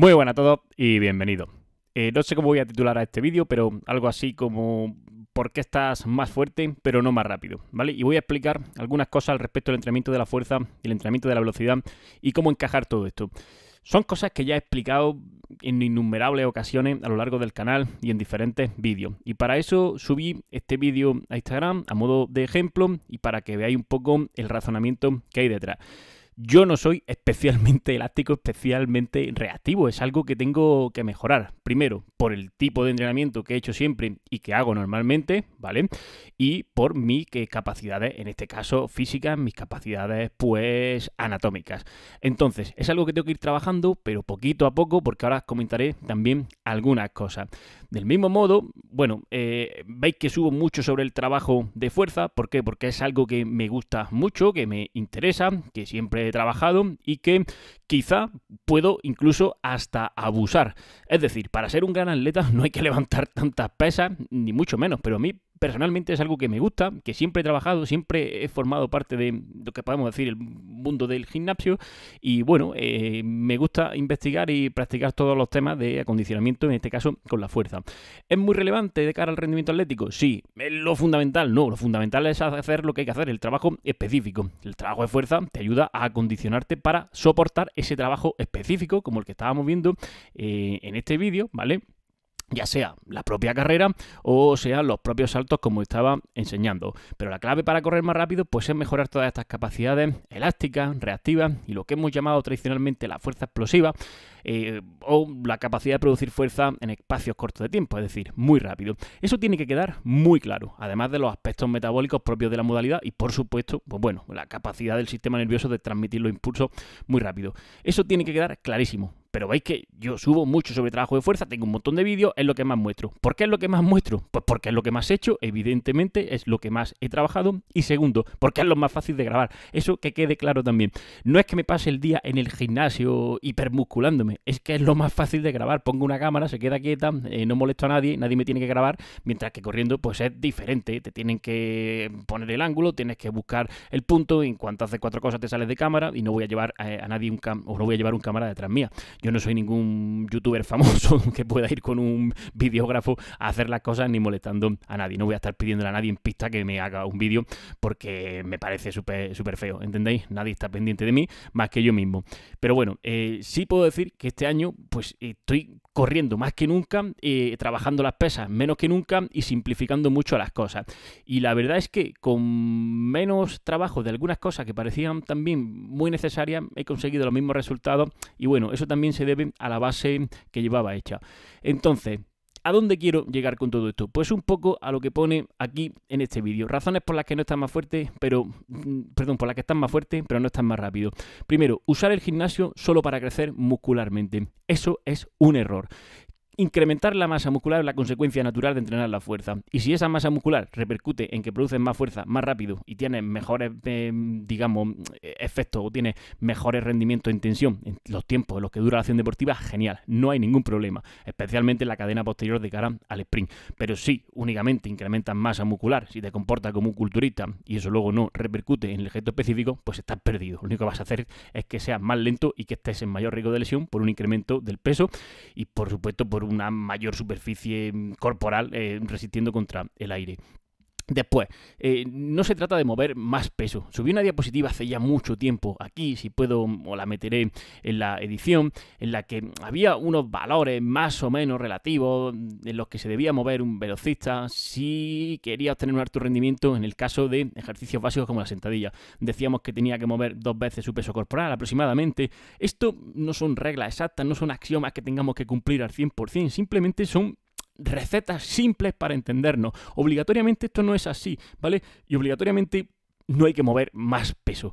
Muy buenas a todos y bienvenidos. Eh, no sé cómo voy a titular a este vídeo, pero algo así como ¿por qué estás más fuerte pero no más rápido? ¿Vale? Y voy a explicar algunas cosas al respecto del entrenamiento de la fuerza, y el entrenamiento de la velocidad y cómo encajar todo esto. Son cosas que ya he explicado en innumerables ocasiones a lo largo del canal y en diferentes vídeos. Y para eso subí este vídeo a Instagram a modo de ejemplo y para que veáis un poco el razonamiento que hay detrás yo no soy especialmente elástico, especialmente reactivo. Es algo que tengo que mejorar. Primero, por el tipo de entrenamiento que he hecho siempre y que hago normalmente, ¿vale? Y por mis eh, capacidades, en este caso físicas, mis capacidades pues anatómicas. Entonces, es algo que tengo que ir trabajando, pero poquito a poco, porque ahora comentaré también algunas cosas. Del mismo modo, bueno, eh, veis que subo mucho sobre el trabajo de fuerza. ¿Por qué? Porque es algo que me gusta mucho, que me interesa, que siempre he trabajado y que quizá puedo incluso hasta abusar. Es decir, para ser un gran atleta no hay que levantar tantas pesas, ni mucho menos, pero a mí personalmente es algo que me gusta, que siempre he trabajado, siempre he formado parte de lo que podemos decir el mundo del gimnasio y bueno, eh, me gusta investigar y practicar todos los temas de acondicionamiento, en este caso con la fuerza. ¿Es muy relevante de cara al rendimiento atlético? Sí. ¿Es lo fundamental? No, lo fundamental es hacer lo que hay que hacer, el trabajo específico. El trabajo de fuerza te ayuda a acondicionarte para soportar ese trabajo específico, como el que estábamos viendo eh, en este vídeo, ¿vale? ya sea la propia carrera o sean los propios saltos como estaba enseñando. Pero la clave para correr más rápido pues es mejorar todas estas capacidades elásticas, reactivas y lo que hemos llamado tradicionalmente la fuerza explosiva eh, o la capacidad de producir fuerza en espacios cortos de tiempo, es decir, muy rápido. Eso tiene que quedar muy claro, además de los aspectos metabólicos propios de la modalidad y por supuesto, pues bueno, la capacidad del sistema nervioso de transmitir los impulsos muy rápido. Eso tiene que quedar clarísimo. Pero veis que yo subo mucho sobre trabajo de fuerza, tengo un montón de vídeos, es lo que más muestro. ¿Por qué es lo que más muestro? Pues porque es lo que más he hecho, evidentemente, es lo que más he trabajado. Y segundo, porque es lo más fácil de grabar. Eso que quede claro también. No es que me pase el día en el gimnasio hipermusculándome, es que es lo más fácil de grabar. Pongo una cámara, se queda quieta, eh, no molesto a nadie, nadie me tiene que grabar, mientras que corriendo pues es diferente. Te tienen que poner el ángulo, tienes que buscar el punto, en cuanto haces cuatro cosas te sales de cámara y no voy a llevar eh, a, nadie un o no voy a llevar un cámara detrás mía. Yo no soy ningún youtuber famoso que pueda ir con un videógrafo a hacer las cosas ni molestando a nadie. No voy a estar pidiéndole a nadie en pista que me haga un vídeo porque me parece súper feo, ¿entendéis? Nadie está pendiente de mí más que yo mismo. Pero bueno, eh, sí puedo decir que este año pues estoy corriendo más que nunca, eh, trabajando las pesas menos que nunca y simplificando mucho las cosas. Y la verdad es que con menos trabajo de algunas cosas que parecían también muy necesarias, he conseguido los mismos resultados y bueno, eso también se debe a la base que llevaba hecha. Entonces, ¿A dónde quiero llegar con todo esto? Pues un poco a lo que pone aquí en este vídeo. Razones por las que no están más fuertes, pero. Mm, perdón, por las que están más fuertes, pero no están más rápido. Primero, usar el gimnasio solo para crecer muscularmente. Eso es un error. Incrementar la masa muscular es la consecuencia natural de entrenar la fuerza. Y si esa masa muscular repercute en que produces más fuerza más rápido y tienes mejores, eh, digamos, efectos o tienes mejores rendimientos en tensión en los tiempos en los que dura la acción deportiva, genial, no hay ningún problema, especialmente en la cadena posterior de cara al sprint. Pero si únicamente incrementas masa muscular, si te comportas como un culturista y eso luego no repercute en el gesto específico, pues estás perdido. Lo único que vas a hacer es que seas más lento y que estés en mayor riesgo de lesión por un incremento del peso y por supuesto por una mayor superficie mm, corporal eh, resistiendo contra el aire. Después, eh, no se trata de mover más peso. Subí una diapositiva hace ya mucho tiempo aquí, si puedo, o la meteré en la edición, en la que había unos valores más o menos relativos en los que se debía mover un velocista si quería obtener un alto rendimiento en el caso de ejercicios básicos como la sentadilla. Decíamos que tenía que mover dos veces su peso corporal aproximadamente. Esto no son reglas exactas, no son axiomas que tengamos que cumplir al 100%, simplemente son recetas simples para entendernos. Obligatoriamente esto no es así, ¿vale? Y obligatoriamente no hay que mover más peso.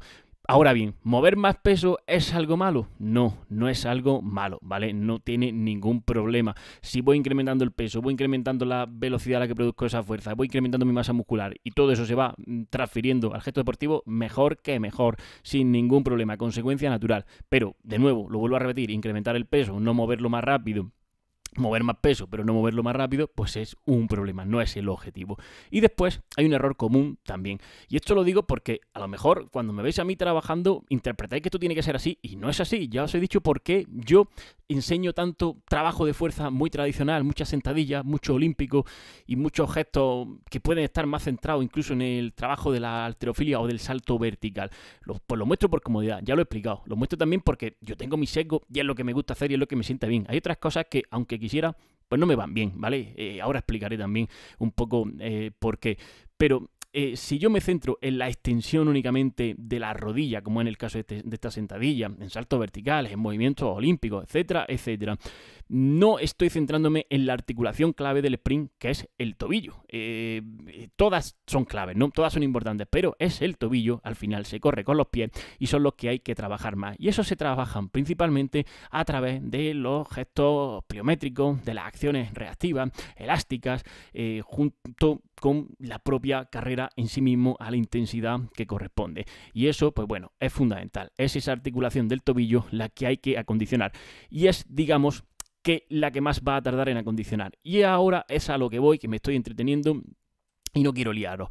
Ahora bien, ¿mover más peso es algo malo? No, no es algo malo, ¿vale? No tiene ningún problema. Si voy incrementando el peso, voy incrementando la velocidad a la que produzco esa fuerza, voy incrementando mi masa muscular y todo eso se va mm, transfiriendo al gesto deportivo, mejor que mejor, sin ningún problema, consecuencia natural. Pero, de nuevo, lo vuelvo a repetir, incrementar el peso, no moverlo más rápido mover más peso, pero no moverlo más rápido, pues es un problema, no es el objetivo. Y después hay un error común también. Y esto lo digo porque a lo mejor cuando me veis a mí trabajando, interpretáis que esto tiene que ser así y no es así. Ya os he dicho por qué yo enseño tanto trabajo de fuerza muy tradicional, muchas sentadillas, mucho olímpico y muchos gestos que pueden estar más centrados incluso en el trabajo de la alterofilia o del salto vertical. pues lo muestro por comodidad, ya lo he explicado. Lo muestro también porque yo tengo mi sesgo y es lo que me gusta hacer y es lo que me sienta bien. Hay otras cosas que, aunque quisiera, pues no me van bien, ¿vale? Eh, ahora explicaré también un poco eh, por qué. Pero eh, si yo me centro en la extensión únicamente de la rodilla, como en el caso este, de, esta sentadilla, en saltos verticales, en movimientos olímpicos, etcétera, etcétera, no estoy centrándome en la articulación clave del sprint, que es el tobillo. Eh, todas son claves, ¿no? Todas son importantes, pero es el tobillo, al final se corre con los pies y son los que hay que trabajar más. Y eso se trabajan principalmente a través de los gestos biométricos, de las acciones reactivas, elásticas, eh, junto con la propia carrera en sí mismo a la intensidad que corresponde. Y eso, pues bueno, es fundamental. Es esa articulación del tobillo la que hay que acondicionar. Y es, digamos, que la que más va a tardar en acondicionar. Y ahora es a lo que voy, que me estoy entreteniendo y no quiero liaros.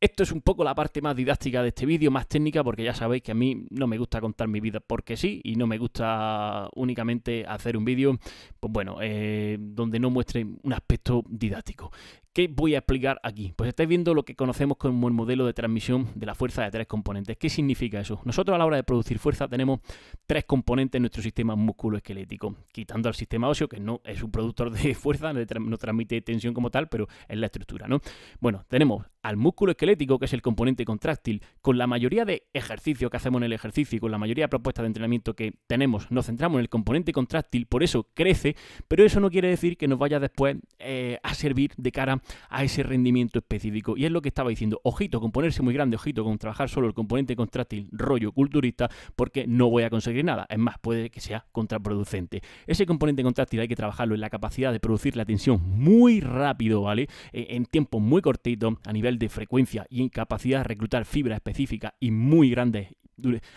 Esto es un poco la parte más didáctica de este vídeo, más técnica, porque ya sabéis que a mí no me gusta contar mi vida porque sí y no me gusta únicamente hacer un vídeo, pues bueno, eh, donde no muestre un aspecto didáctico. ¿Qué voy a explicar aquí? Pues estáis viendo lo que conocemos como el modelo de transmisión de la fuerza de tres componentes. ¿Qué significa eso? Nosotros a la hora de producir fuerza tenemos tres componentes en nuestro sistema musculoesquelético, quitando al sistema óseo, que no es un productor de fuerza, no transmite tensión como tal, pero es la estructura, ¿no? Bueno, tenemos al músculo esquelético que es el componente contráctil, con la mayoría de ejercicios que hacemos en el ejercicio con la mayoría de propuestas de entrenamiento que tenemos, nos centramos en el componente contráctil, por eso crece, pero eso no quiere decir que nos vaya después eh, a servir de cara a ese rendimiento específico. Y es lo que estaba diciendo, ojito con ponerse muy grande, ojito con trabajar solo el componente contráctil, rollo culturista, porque no voy a conseguir nada. Es más, puede que sea contraproducente. Ese componente contráctil hay que trabajarlo en la capacidad de producir la tensión muy rápido, ¿vale? Eh, en tiempos muy cortitos, a nivel de frecuencia y capacidad de reclutar fibra específica y muy grande,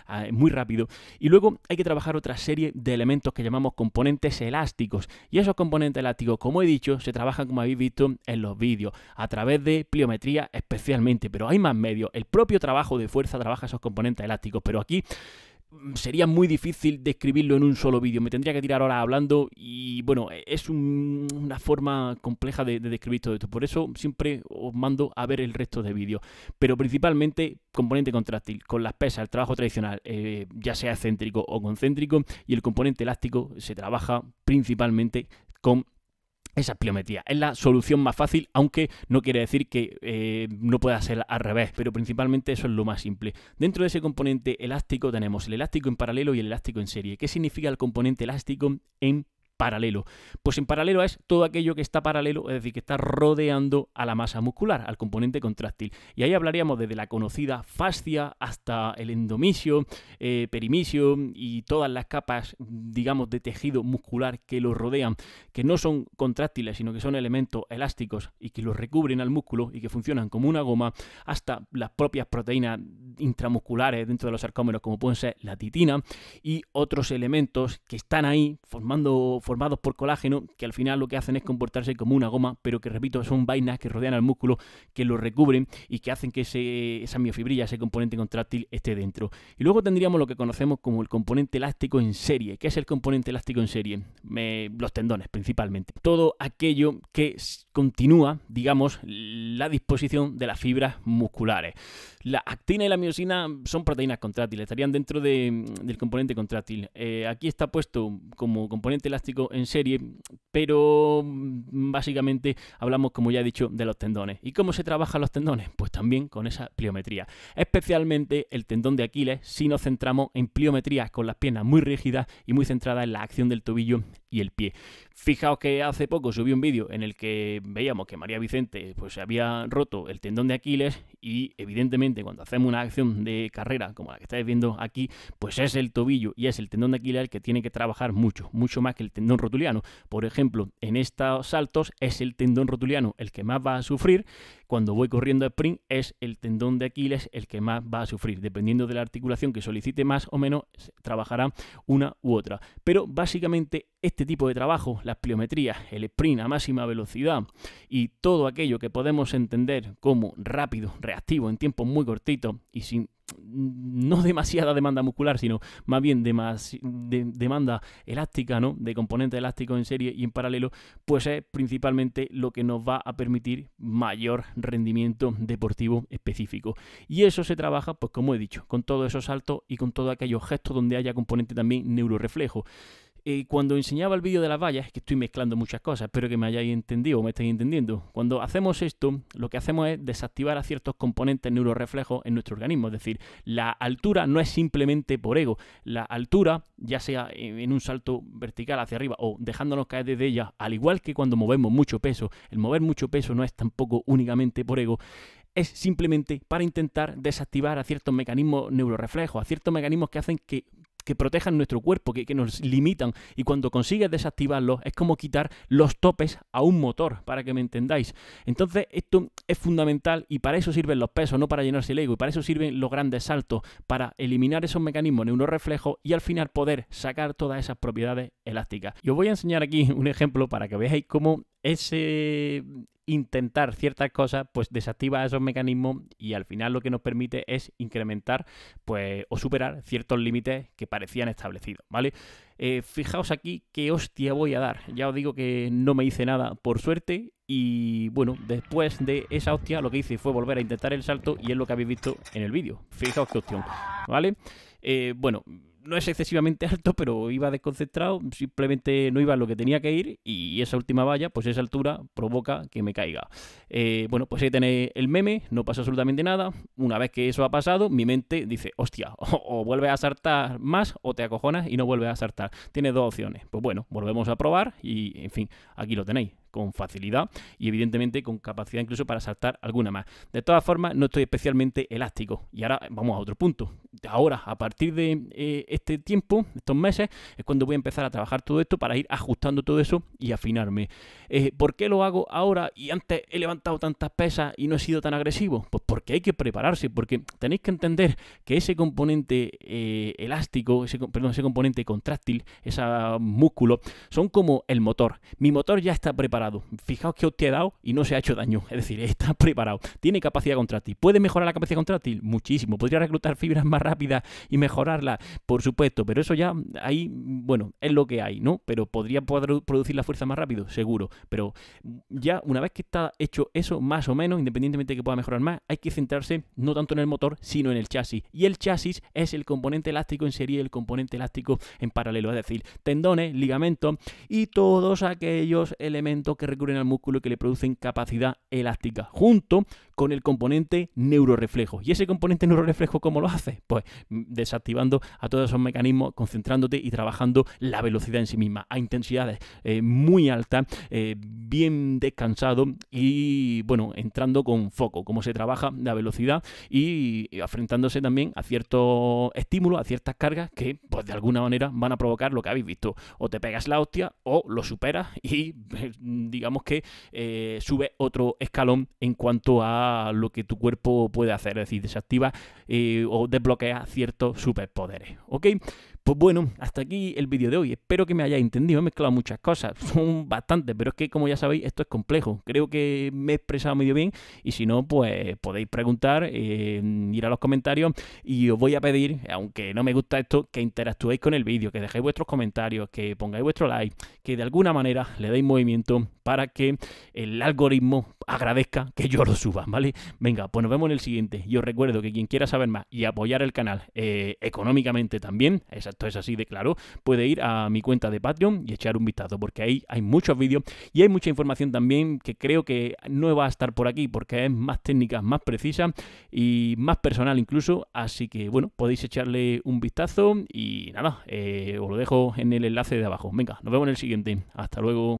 ah, muy rápido y luego hay que trabajar otra serie de elementos que llamamos componentes elásticos y esos componentes elásticos como he dicho se trabajan como habéis visto en los vídeos a través de pliometría especialmente pero hay más medios el propio trabajo de fuerza trabaja esos componentes elásticos pero aquí Mm, sería muy difícil describirlo en un solo vídeo. Me tendría que tirar horas hablando y bueno, e-, es una forma compleja de, describir todo esto. Por eso siempre os mando a ver el resto de vídeos. Pero principalmente componente contráctil, con las pesas, el trabajo tradicional, eh, ya sea céntrico o concéntrico, y el componente elástico se trabaja principalmente con esa pliometría es la solución más fácil, aunque no quiere decir que eh, no pueda ser al revés, pero principalmente eso es lo más simple. Dentro de ese componente elástico tenemos el elástico en paralelo y el elástico en serie. ¿Qué significa el componente elástico en paralelo. Pues en paralelo es todo aquello que está paralelo, es decir, que está rodeando a la masa muscular, al componente contráctil. Y ahí hablaríamos desde la conocida fascia hasta el endomisio, eh, perimisio y todas las capas, digamos, de tejido muscular que lo rodean, que no son contráctiles, sino que son elementos elásticos y que los recubren al músculo y que funcionan como una goma, hasta las propias proteínas intramusculares dentro de los sarcómeros, como pueden ser la titina y otros elementos que están ahí formando, formados por colágeno, que al final lo que hacen es comportarse como una goma, pero que repito, son vainas que rodean al músculo, que lo recubren y que hacen que ese, esa miofibrilla, ese componente contráctil, esté dentro. Y luego tendríamos lo que conocemos como el componente elástico en serie. que es el componente elástico en serie? los tendones principalmente. Todo aquello que continúa, digamos, la disposición de las fibras musculares. La actina y la miocina son proteínas contráctiles, estarían dentro mm, del componente contráctil. Eh, aquí está puesto como componente elástico en serie, pero mm, básicamente hablamos, como ya he dicho, de los tendones. ¿Y cómo se trabajan los tendones? Pues también con esa pliometría. Especialmente el tendón de Aquiles, si nos centramos en pliometrías con las piernas muy rígidas y muy centradas en la acción del tobillo y el pie. Fijaos que hace poco subí un vídeo en el que veíamos que María Vicente pues, se había roto el tendón de Aquiles y evidentemente cuando hacemos una acción de carrera como la que estáis viendo aquí, pues es el tobillo y es el tendón de Aquiles el que tiene que trabajar mucho, mucho más que el tendón rotuliano. Por ejemplo, en estos saltos es el tendón rotuliano el que más va a sufrir. Cuando voy corriendo a sprint es el tendón de Aquiles el que más va a sufrir. Dependiendo de la articulación que solicite más o menos, trabajará una u otra. Pero básicamente este tipo de trabajo, las pliometrías, el sprint a máxima velocidad y todo aquello que podemos entender como rápido, reactivo, en tiempos muy cortitos y sin mm, no demasiada demanda muscular, sino más bien demanda elástica, ¿no? De componentes elásticos en serie y en paralelo, pues es principalmente lo que nos va a permitir mayor rendimiento deportivo específico. Y eso se trabaja, pues como he dicho, con todos esos saltos y con todos aquellos gestos donde haya componente también neuroreflejo. Eh, cuando enseñaba el vídeo de las vallas, es que estoy mezclando muchas cosas, espero que me hayáis entendido o me estéis entendiendo. Cuando hacemos esto, lo que hacemos es desactivar a ciertos componentes neuroreflejos en nuestro organismo. Es decir, la altura no es simplemente por ego. La altura, ya sea en un salto vertical hacia arriba o dejándonos caer desde ella, al igual que cuando movemos mucho peso, el mover mucho peso no es tampoco únicamente por ego es simplemente para intentar desactivar a ciertos mecanismos neuroreflejos, a ciertos mecanismos que hacen que que protejan nuestro cuerpo, que, nos limitan. Y cuando consigues desactivarlos, es como quitar los topes a un motor, para que me entendáis. Entonces, esto es fundamental y para eso sirven los pesos, no para llenarse el ego. Y para eso sirven los grandes saltos, para eliminar esos mecanismos neuroreflejos y al final poder sacar todas esas propiedades elásticas. Y os voy a enseñar aquí un ejemplo para que veáis cómo ese intentar ciertas cosas, pues desactiva esos mecanismos y al final lo que nos permite es incrementar pues, o superar ciertos límites que parecían establecidos, ¿vale? Eh, fijaos aquí qué hostia voy a dar. Ya os digo que no me hice nada por suerte y bueno, después de esa hostia lo que hice fue volver a intentar el salto y es lo que habéis visto en el vídeo. Fijaos qué opción, ¿vale? Eh, bueno, no es excesivamente alto, pero iba desconcentrado, simplemente no iba a lo que tenía que ir y esa última valla, pues esa altura provoca que me caiga. Eh, bueno, pues ahí tenéis el meme, no pasa absolutamente nada. Una vez que eso ha pasado, mi mente dice, hostia, o, o vuelves a saltar más o te acojonas y no vuelves a saltar. Tienes dos opciones. Pues bueno, volvemos a probar y, en fin, aquí lo tenéis con facilidad y evidentemente con capacidad incluso para saltar alguna más. De todas formas, no estoy especialmente elástico. Y ahora vamos a otro punto. Ahora, a partir de eh, este tiempo, estos meses, es cuando voy a empezar a trabajar todo esto para ir ajustando todo eso y afinarme. Eh, ¿Por qué lo hago ahora y antes he levantado tantas pesas y no he sido tan agresivo? Pues porque hay que prepararse, porque tenéis que entender que ese componente eh, elástico, ese, perdón, ese componente contráctil, Esa músculo, son como el motor. Mi motor ya está preparado Fijaos que te he dado y no se ha hecho daño. Es decir, está preparado. Tiene capacidad contráctil. ¿Puede mejorar la capacidad contráctil? Muchísimo. ¿Podría reclutar fibras más rápidas y mejorarla? Por supuesto, pero eso ya ahí, bueno, es lo que hay, ¿no? Pero podría producir la fuerza más rápido, seguro. Pero ya una vez que está hecho eso, más o menos, independientemente de que pueda mejorar más, hay que centrarse no tanto en el motor, sino en el chasis. Y el chasis es el componente elástico en serie, el componente elástico en paralelo. Es decir, tendones, ligamentos y todos aquellos elementos que recurren al músculo y que le producen capacidad elástica, junto con el componente neuroreflejo. ¿Y ese componente neuroreflejo cómo lo hace? Pues mm, desactivando a todos esos mecanismos, concentrándote y trabajando la velocidad en sí misma, a intensidades eh, muy altas, eh, bien descansado y, bueno, entrando con foco, cómo se trabaja la velocidad y afrentándose también a ciertos estímulos, a ciertas cargas que, pues de alguna manera, van a provocar lo que habéis visto. O te pegas la hostia o lo superas y eh, digamos que eh, sube otro escalón en cuanto a lo que tu cuerpo puede hacer, es decir, desactiva eh, o desbloquea ciertos superpoderes. ¿Ok? Pues bueno, hasta aquí el vídeo de hoy. Espero que me hayáis entendido. He mezclado muchas cosas, son bastantes, pero es que como ya sabéis, esto es complejo. Creo que me he expresado medio bien y si no, pues podéis preguntar, eh, ir a los comentarios y os voy a pedir, aunque no me gusta esto, que interactuéis con el vídeo, que dejéis vuestros comentarios, que pongáis vuestro like, que de alguna manera le deis movimiento para que el algoritmo agradezca que yo lo suba, ¿vale? Venga, pues nos vemos en el siguiente. Y os recuerdo que quien quiera saber más y apoyar el canal eh, económicamente también, esa esto es así de claro, puede ir a mi cuenta de Patreon y echar un vistazo, porque ahí hay muchos vídeos y hay mucha información también que creo que no va a estar por aquí, porque es más técnica, más precisa y más personal incluso, así que bueno, podéis echarle un vistazo y nada, eh, os lo dejo en el enlace de abajo. Venga, nos vemos en el siguiente. Hasta luego.